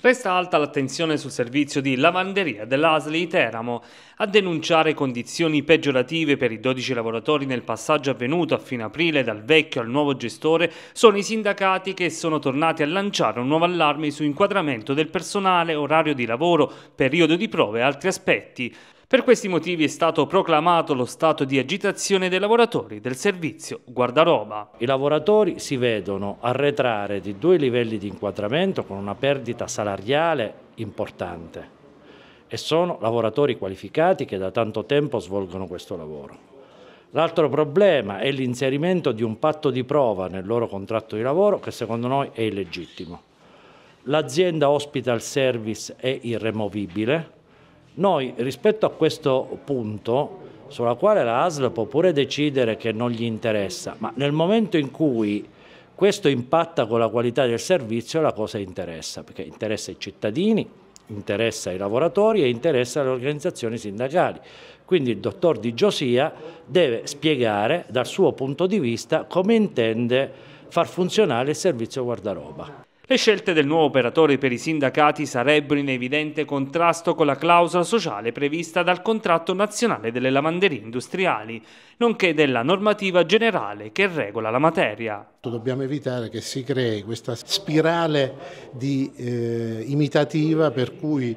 Resta alta l'attenzione sul servizio di lavanderia dell'Asli Teramo. A denunciare condizioni peggiorative per i 12 lavoratori nel passaggio avvenuto a fine aprile dal vecchio al nuovo gestore sono i sindacati che sono tornati a lanciare un nuovo allarme su inquadramento del personale, orario di lavoro, periodo di prove e altri aspetti. Per questi motivi è stato proclamato lo stato di agitazione dei lavoratori del servizio guardaroba. I lavoratori si vedono arretrare di due livelli di inquadramento con una perdita salariale importante e sono lavoratori qualificati che da tanto tempo svolgono questo lavoro. L'altro problema è l'inserimento di un patto di prova nel loro contratto di lavoro che secondo noi è illegittimo. L'azienda hospital service è irremovibile, noi rispetto a questo punto sulla quale la ASL può pure decidere che non gli interessa, ma nel momento in cui questo impatta con la qualità del servizio la cosa interessa, perché interessa i cittadini, interessa i lavoratori e interessa le organizzazioni sindacali. Quindi il dottor Di Giosia deve spiegare dal suo punto di vista come intende far funzionare il servizio guardaroba. Le scelte del nuovo operatore per i sindacati sarebbero in evidente contrasto con la clausola sociale prevista dal contratto nazionale delle lavanderie industriali, nonché della normativa generale che regola la materia. Dobbiamo evitare che si crei questa spirale di, eh, imitativa per cui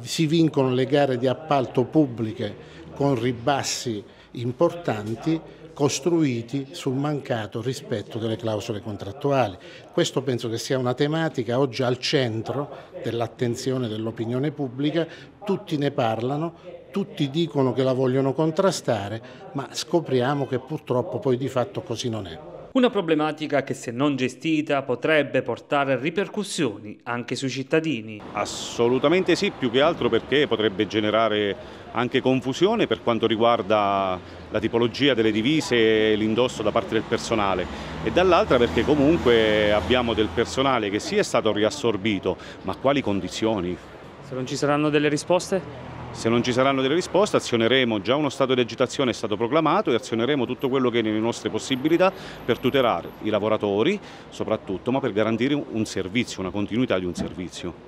si vincono le gare di appalto pubbliche con ribassi importanti costruiti sul mancato rispetto delle clausole contrattuali. Questo penso che sia una tematica oggi al centro dell'attenzione dell'opinione pubblica, tutti ne parlano, tutti dicono che la vogliono contrastare, ma scopriamo che purtroppo poi di fatto così non è. Una problematica che se non gestita potrebbe portare a ripercussioni anche sui cittadini. Assolutamente sì, più che altro perché potrebbe generare anche confusione per quanto riguarda la tipologia delle divise e l'indosso da parte del personale e dall'altra perché comunque abbiamo del personale che sì è stato riassorbito, ma a quali condizioni? Se non ci saranno delle risposte? Se non ci saranno delle risposte azioneremo, già uno stato di agitazione è stato proclamato e azioneremo tutto quello che è nelle nostre possibilità per tutelare i lavoratori soprattutto, ma per garantire un servizio, una continuità di un servizio.